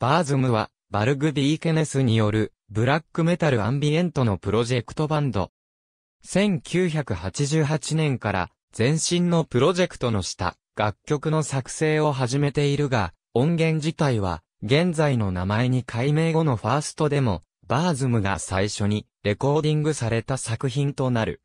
バーズムは、バルグ・ビーケネスによる、ブラックメタル・アンビエントのプロジェクトバンド。1988年から、前身のプロジェクトの下、楽曲の作成を始めているが、音源自体は、現在の名前に改名後のファーストでも、バーズムが最初にレコーディングされた作品となる。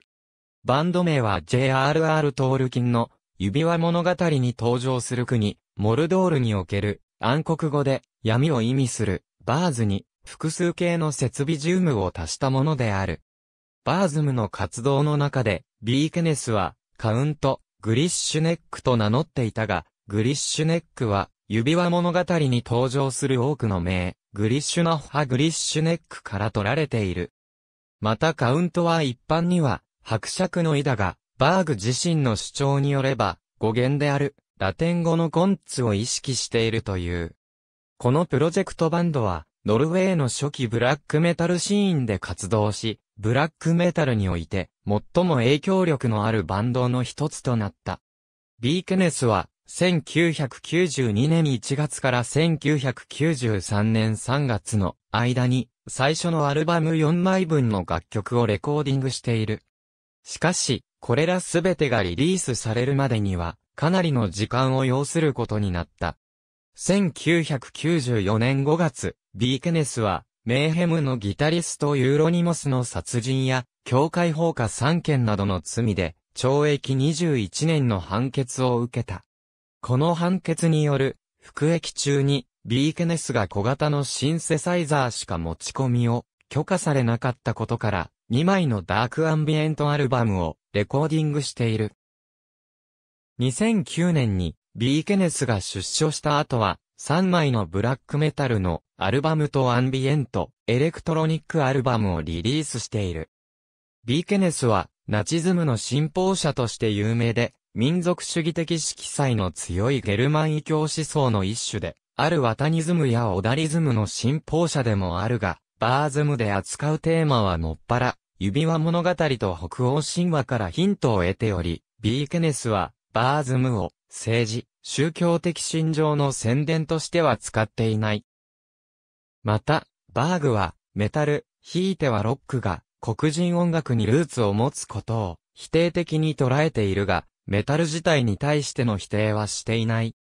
バンド名は J.R.R. トールキンの指輪物語に登場する国、モルドールにおける暗黒語で闇を意味する、バーズに、複数形の設備ジウムを足したものである。バーズムの活動の中で、ビーケネスは、カウント、グリッシュネックと名乗っていたが、グリッシュネックは、指輪物語に登場する多くの名、グリッシュナッハグリッシュネックから取られている。またカウントは一般には、伯爵の意だが、バーグ自身の主張によれば、語源である、ラテン語のゴンツを意識しているという。このプロジェクトバンドは、ノルウェーの初期ブラックメタルシーンで活動し、ブラックメタルにおいて、最も影響力のあるバンドの一つとなった。ビーケネスは、1992年1月から1993年3月の間に、最初のアルバム4枚分の楽曲をレコーディングしている。しかし、これらすべてがリリースされるまでには、かなりの時間を要することになった。1994年5月、ビーケネスは、メーヘムのギタリストユーロニモスの殺人や、教会放火3件などの罪で、懲役21年の判決を受けた。この判決による、服役中に、ビーケネスが小型のシンセサイザーしか持ち込みを許可されなかったことから、2枚のダークアンビエントアルバムをレコーディングしている。2009年にビーケネスが出所した後は、3枚のブラックメタルのアルバムとアンビエント、エレクトロニックアルバムをリリースしている。ビーケネスは、ナチズムの信奉者として有名で、民族主義的色彩の強いゲルマン異教思想の一種で、あるワタニズムやオダリズムの信奉者でもあるが、バーズムで扱うテーマはもっぱら、指輪物語と北欧神話からヒントを得ており、ビーケネスは、バーズムを政治、宗教的信条の宣伝としては使っていない。また、バーグは、メタル、ひいてはロックが、黒人音楽にルーツを持つことを、否定的に捉えているが、メタル自体に対しての否定はしていない。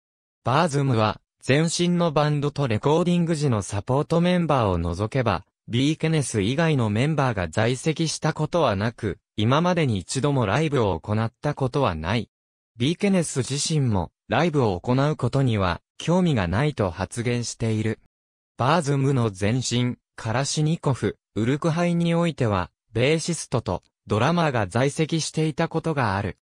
バーズムは、全身のバンドとレコーディング時のサポートメンバーを除けば、ビーケネス以外のメンバーが在籍したことはなく、今までに一度もライブを行ったことはない。ビーケネス自身もライブを行うことには興味がないと発言している。バーズムの前身、カラシニコフ、ウルクハイにおいては、ベーシストとドラマーが在籍していたことがある。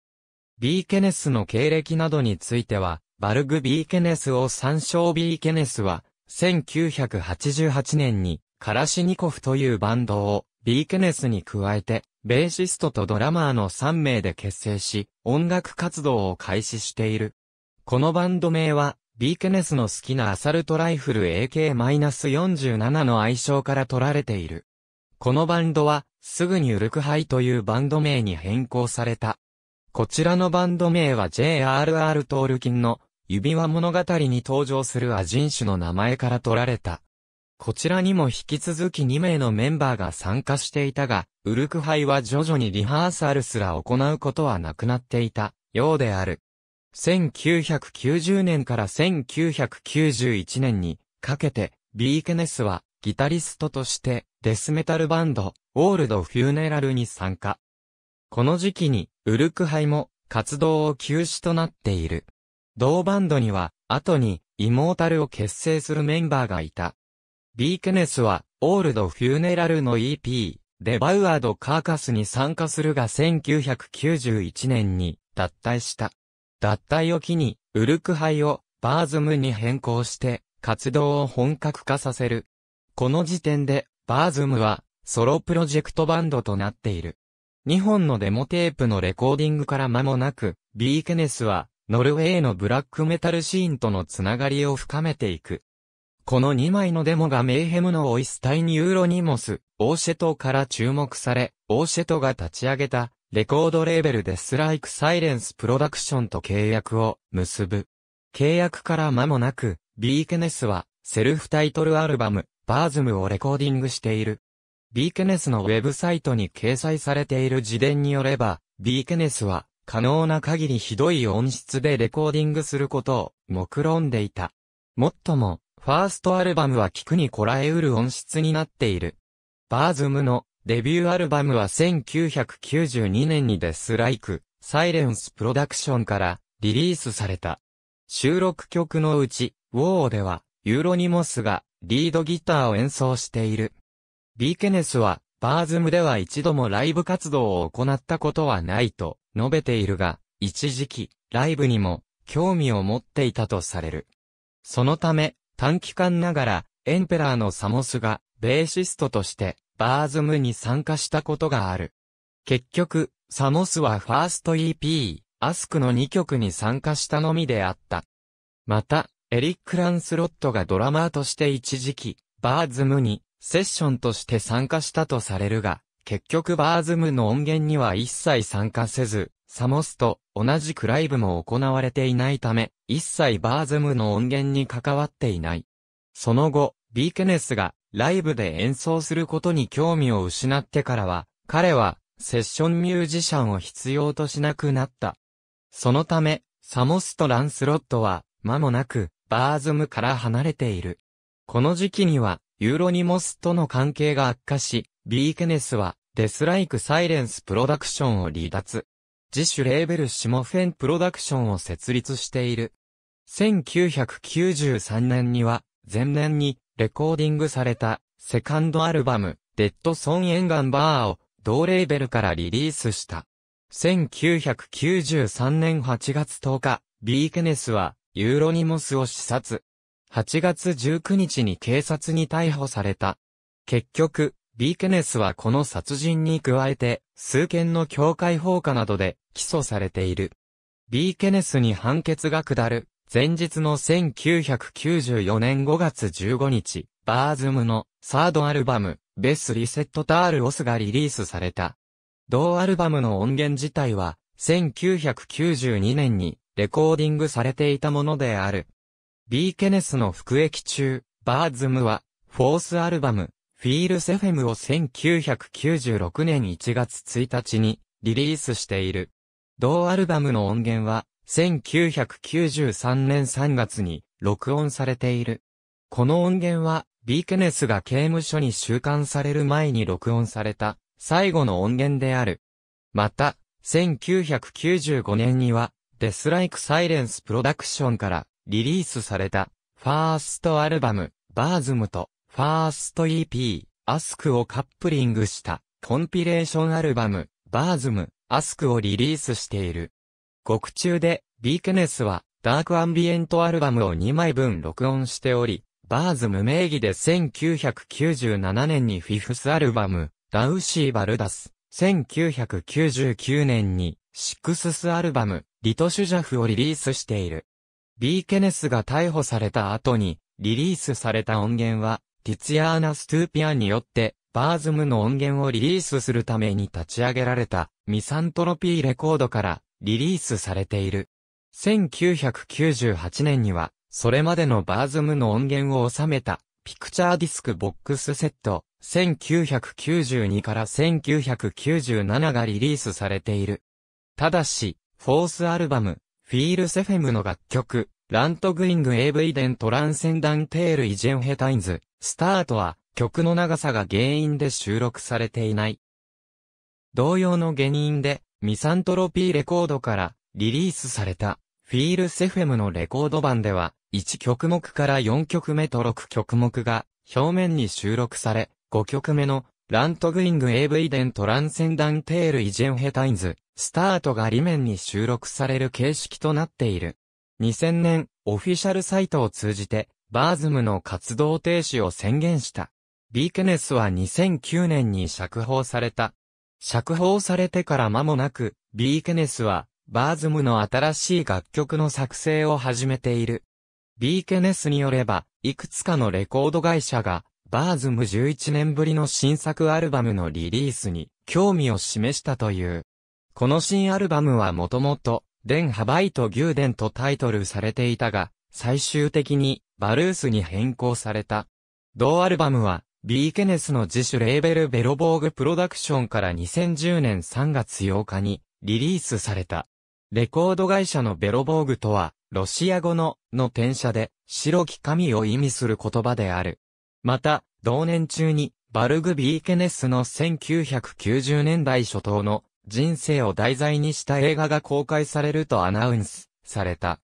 ビーケネスの経歴などについては、バルグ・ビーケネスを参照ビーケネスは、1988年にカラシニコフというバンドをビーケネスに加えてベーシストとドラマーの3名で結成し、音楽活動を開始している。このバンド名は、ビーケネスの好きなアサルトライフル AK-47 の愛称から取られている。このバンドは、すぐにウルクハイというバンド名に変更された。こちらのバンド名は JRR トールキンの指輪物語に登場するアジン種の名前から取られた。こちらにも引き続き2名のメンバーが参加していたが、ウルク杯は徐々にリハーサルすら行うことはなくなっていたようである。1990年から1991年にかけて、ビーケネスはギタリストとしてデスメタルバンド、オールドフューネラルに参加。この時期にウルク杯も活動を休止となっている。同バンドには、後に、イモータルを結成するメンバーがいた。ビーケネスは、オールド・フューネラルの EP、デバウアード・カーカスに参加するが1991年に脱退した。脱退を機に、ウルクハイをバーズムに変更して、活動を本格化させる。この時点で、バーズムは、ソロプロジェクトバンドとなっている。日本のデモテープのレコーディングから間もなく、ビーケネスは、ノルウェーのブラックメタルシーンとのつながりを深めていく。この2枚のデモがメイヘムのオイスタイニューロニモス、オーシェトから注目され、オーシェトが立ち上げた、レコードレーベルデスライクサイレンスプロダクションと契約を結ぶ。契約から間もなく、ビーケネスは、セルフタイトルアルバム、バーズムをレコーディングしている。ビーケネスのウェブサイトに掲載されている自伝によれば、ビーケネスは、可能な限りひどい音質でレコーディングすることを、目論んでいた。もっとも、ファーストアルバムは聴くにこらえうる音質になっている。バーズムのデビューアルバムは1992年にデスライク、サイレンスプロダクションからリリースされた。収録曲のうち、ウォーでは、ユーロニモスがリードギターを演奏している。ビーケネスは、バーズムでは一度もライブ活動を行ったことはないと述べているが、一時期、ライブにも興味を持っていたとされる。そのため、短期間ながら、エンペラーのサモスが、ベーシストとして、バーズムに参加したことがある。結局、サモスはファースト EP、アスクの2曲に参加したのみであった。また、エリック・ランスロットがドラマーとして一時期、バーズムにセッションとして参加したとされるが、結局バーズムの音源には一切参加せず、サモスと同じくライブも行われていないため、一切バーズムの音源に関わっていない。その後、ビーケネスがライブで演奏することに興味を失ってからは、彼はセッションミュージシャンを必要としなくなった。そのため、サモスとランスロットは、間もなく、バーズムから離れている。この時期には、ユーロニモスとの関係が悪化し、ビーケネスは、デスライクサイレンスプロダクションを離脱。自主レーベルシモフェンプロダクションを設立している。1993年には、前年にレコーディングされたセカンドアルバム、デッドソン・エンガン・バーを同レーベルからリリースした。1993年8月10日、ビーケネスはユーロニモスを視察。8月19日に警察に逮捕された。結局、ビーケネスはこの殺人に加えて、数件の教会放火などで起訴されている。ビーケネスに判決が下る、前日の1994年5月15日、バーズムのサードアルバム、ベス・リセット・タール・オスがリリースされた。同アルバムの音源自体は、1992年にレコーディングされていたものである。ビーケネスの服役中、バーズムは、フォースアルバム、フィールセフェムを1996年1月1日にリリースしている。同アルバムの音源は1993年3月に録音されている。この音源はビーケネスが刑務所に収監される前に録音された最後の音源である。また、1995年にはデスライクサイレンスプロダクションからリリースされたファーストアルバムバーズムとファースト EP、アスクをカップリングした、コンピレーションアルバム、バーズム、アスクをリリースしている。獄中で、ビーケネスは、ダークアンビエントアルバムを2枚分録音しており、バーズム名義で1997年にフィフスアルバム、ダウシー・バルダス、1999年に、シックススアルバム、リトシュジャフをリリースしている。ビーケネスが逮捕された後に、リリースされた音源は、ティツヤーナ・ストゥーピアによって、バーズムの音源をリリースするために立ち上げられた、ミサントロピーレコードからリリースされている。1998年には、それまでのバーズムの音源を収めた、ピクチャーディスクボックスセット、1992から1997がリリースされている。ただし、フォースアルバム、フィールセフェムの楽曲、ラントグイングエブイデントランセンダンテールイジェンヘタインズ、スタートは曲の長さが原因で収録されていない。同様の原因でミサントロピーレコードからリリースされたフィールセフェムのレコード版では1曲目から4曲目と6曲目が表面に収録され5曲目のラントグイング AV デントランセンダンテールイジェンヘタインズスタートが裏面に収録される形式となっている。2000年オフィシャルサイトを通じてバーズムの活動停止を宣言した。ビーケネスは2009年に釈放された。釈放されてから間もなく、ビーケネスは、バーズムの新しい楽曲の作成を始めている。ビーケネスによれば、いくつかのレコード会社が、バーズム11年ぶりの新作アルバムのリリースに、興味を示したという。この新アルバムはもともと、デン・ハバイと牛ンとタイトルされていたが、最終的にバルースに変更された。同アルバムは、ビーケネスの自主レーベルベロボーグプロダクションから2010年3月8日にリリースされた。レコード会社のベロボーグとは、ロシア語の、の転写で、白き神を意味する言葉である。また、同年中に、バルグ・ビーケネスの1990年代初頭の人生を題材にした映画が公開されるとアナウンスされた。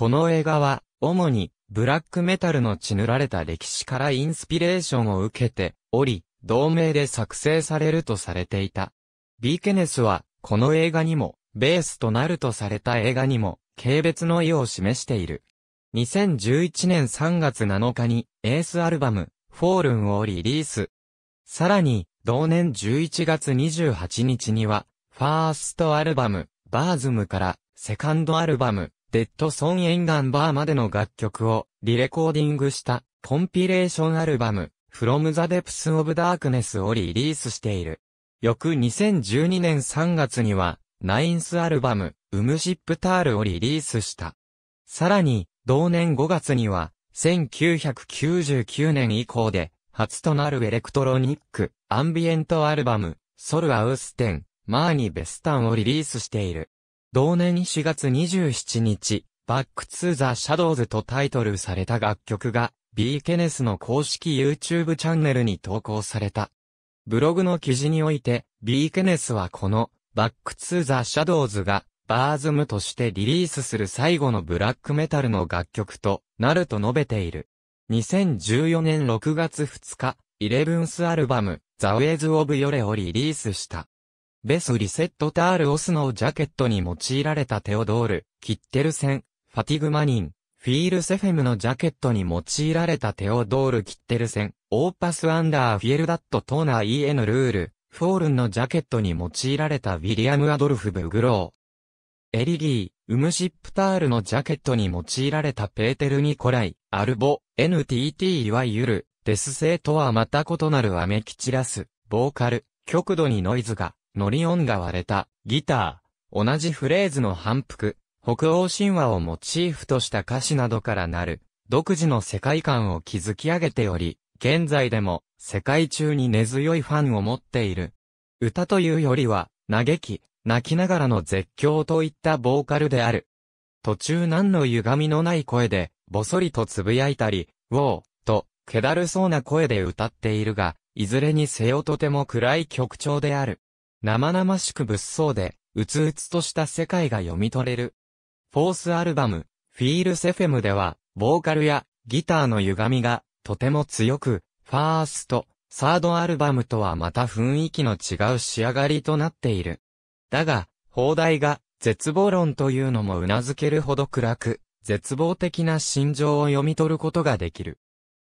この映画は、主に、ブラックメタルの血塗られた歴史からインスピレーションを受けており、同名で作成されるとされていた。ビーケネスは、この映画にも、ベースとなるとされた映画にも、軽蔑の意を示している。2011年3月7日に、エースアルバム、フォールンをリリース。さらに、同年11月28日には、ファーストアルバム、バーズムから、セカンドアルバム、デッドソン・エンガンバーまでの楽曲をリレコーディングしたコンピレーションアルバム From the Depths of Darkness をリリースしている。翌2012年3月にはナインスアルバムウムシップタールをリリースした。さらに同年5月には1999年以降で初となるエレクトロニックアンビエントアルバムソルアウステンマーニベスタンをリリースしている。同年4月27日、バックツーザ・シャドウズとタイトルされた楽曲が、ビーケネスの公式 YouTube チャンネルに投稿された。ブログの記事において、ビーケネスはこの、バックツーザ・シャドウズが、バーズムとしてリリースする最後のブラックメタルの楽曲となると述べている。2014年6月2日、イレブンスアルバム、ザ・ウェイズ・オブ・ヨレをリリースした。ベスリセットタールオスのジャケットに用いられたテオドール、キッテルセン、ファティグマニン、フィールセフェムのジャケットに用いられたテオドール・キッテルセン、オーパス・アンダー・フィエルダット・トーナー・イエヌ・ルール、フォールンのジャケットに用いられたウィリアム・アドルフ・ブグロー。エリギー、ウムシップタールのジャケットに用いられたペーテル・ニコライ、アルボ、NTT いわゆる、デス性とはまた異なるアメキチラス、ボーカル、極度にノイズが、ノリオンが割れた、ギター、同じフレーズの反復、北欧神話をモチーフとした歌詞などからなる、独自の世界観を築き上げており、現在でも、世界中に根強いファンを持っている。歌というよりは、嘆き、泣きながらの絶叫といったボーカルである。途中何の歪みのない声で、ぼそりと呟いたり、ウォー、と、気だるそうな声で歌っているが、いずれにせよとても暗い曲調である。生々しく物騒で、うつうつとした世界が読み取れる。フォースアルバム、フィールセフェムでは、ボーカルやギターの歪みがとても強く、ファースト、サードアルバムとはまた雰囲気の違う仕上がりとなっている。だが、放題が絶望論というのも頷けるほど暗く、絶望的な心情を読み取ることができる。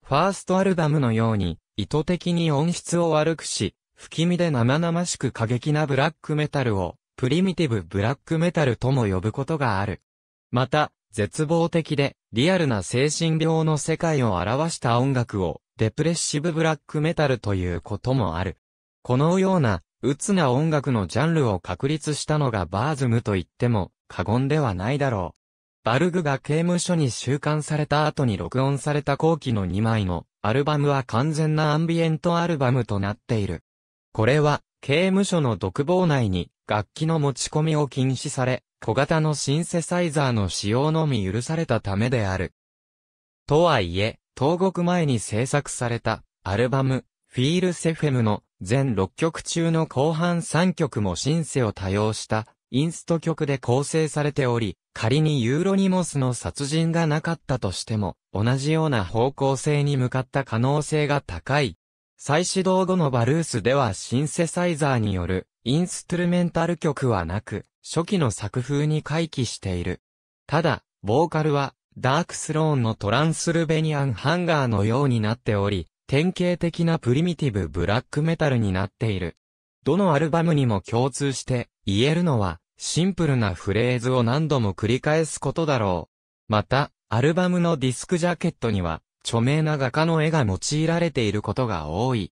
ファーストアルバムのように、意図的に音質を悪くし、不気味で生々しく過激なブラックメタルを、プリミティブブラックメタルとも呼ぶことがある。また、絶望的で、リアルな精神病の世界を表した音楽を、デプレッシブブラックメタルということもある。このような、鬱な音楽のジャンルを確立したのがバーズムと言っても過言ではないだろう。バルグが刑務所に収監された後に録音された後期の2枚のアルバムは完全なアンビエントアルバムとなっている。これは、刑務所の独房内に楽器の持ち込みを禁止され、小型のシンセサイザーの使用のみ許されたためである。とはいえ、投獄前に制作されたアルバム、フィールセフェムの全6曲中の後半3曲もシンセを多用したインスト曲で構成されており、仮にユーロニモスの殺人がなかったとしても、同じような方向性に向かった可能性が高い。再始動後のバルースではシンセサイザーによるインストゥルメンタル曲はなく、初期の作風に回帰している。ただ、ボーカルはダークスローンのトランスルベニアンハンガーのようになっており、典型的なプリミティブブラックメタルになっている。どのアルバムにも共通して言えるのは、シンプルなフレーズを何度も繰り返すことだろう。また、アルバムのディスクジャケットには、著名な画家の絵が用いられていることが多い。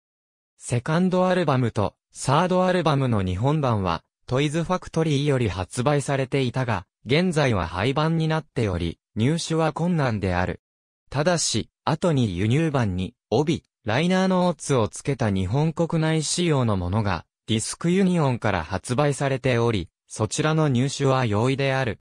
セカンドアルバムとサードアルバムの日本版はトイズファクトリーより発売されていたが、現在は廃版になっており、入手は困難である。ただし、後に輸入版に帯、ライナーノーツを付けた日本国内仕様のものがディスクユニオンから発売されており、そちらの入手は容易である。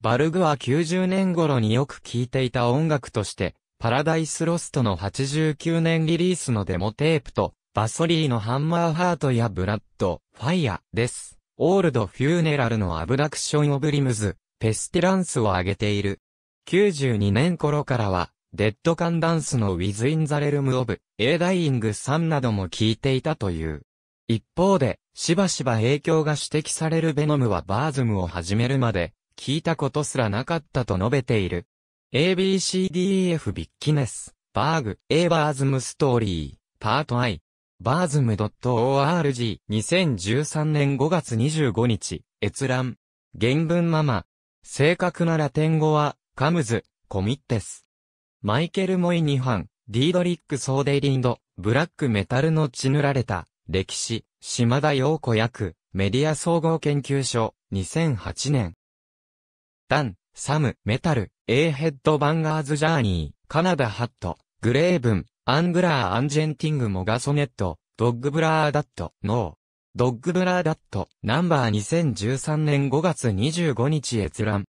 バルグは90年頃によく聴いていた音楽として、パラダイスロストの89年リリースのデモテープと、バソリーのハンマーハートやブラッド、ファイアです。オールドフューネラルのアブダクションオブリムズ、ペスティランスを挙げている。92年頃からは、デッドカンダンスのウィズ・イン・ザ・レルム・オブ、エーダイング3なども聴いていたという。一方で、しばしば影響が指摘されるベノムはバーズムを始めるまで、聞いたことすらなかったと述べている。ABCDEF ビッキネス、バーグ、エーバーズムストーリー、パート I、バーズム .org、2013年5月25日、閲覧。原文ママ。正確なラテン語は、カムズ、コミッテス。マイケル・モイニハン、ディードリック・ソーデイリンド、ブラックメタルの血塗られた、歴史、島田陽子役、メディア総合研究所、2008年。ダン、サム、メタル、エーヘッドバンガーズジャーニー、カナダハット、グレーブン、アングラーアンジェンティングモガソネット、ドッグブラーダット、ノー。ドッグブラーダット、ナンバー2013年5月25日閲覧。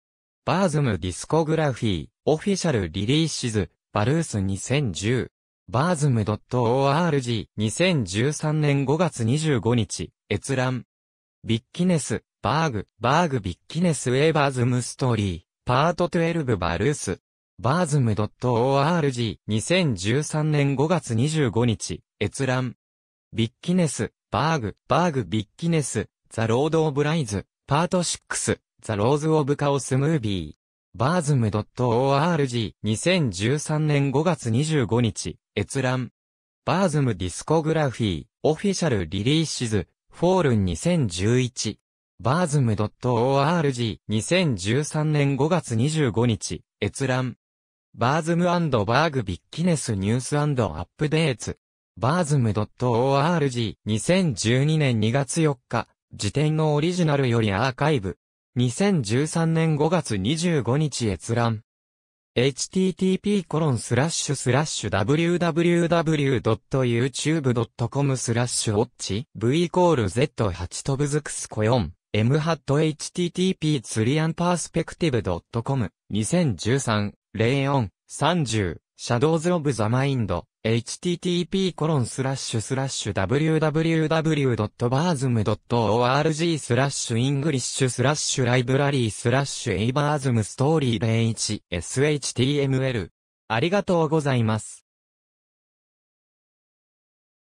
バーズムディスコグラフィー、オフィシャルリリーシズ、バルース2010。バーズム .org、2013年5月25日、閲覧。ビッキネス、バーグ、バーグビッキネスウェーバーズムストーリー。パート12バルース。バーズム .org 2013年5月25日、閲覧。ビッキネス、バーグ、バーグビッキネス、ザ・ロード・オブ・ライズ、パート6、ザ・ローズ・オブ・カオス・ムービー。バーズム .org 2013年5月25日、閲覧。バーズムディスコグラフィー、オフィシャルリリーシズ、フォールン2011。バーズム .org 2013年5月25日、閲覧。バーズムバーグビッキネスニュースアップデーツ。バーズム .org 2012年2月4日、時点のオリジナルよりアーカイブ。2013年5月25日閲覧。http コロンスラッシュスラッシュ www.youtube.com スラッシュウォッチ v イコール z8 飛ぶずくすこ4 mhat.http ツリアンパースペクティブ .com 2013 04 30 Shadows of the m i http コロンスラッシュスラッシュ www.barsm.org スラッシュイングリッシュスラッシュライブラリースラッシュエイバーズムストーリー01 SHTML ありがとうございます。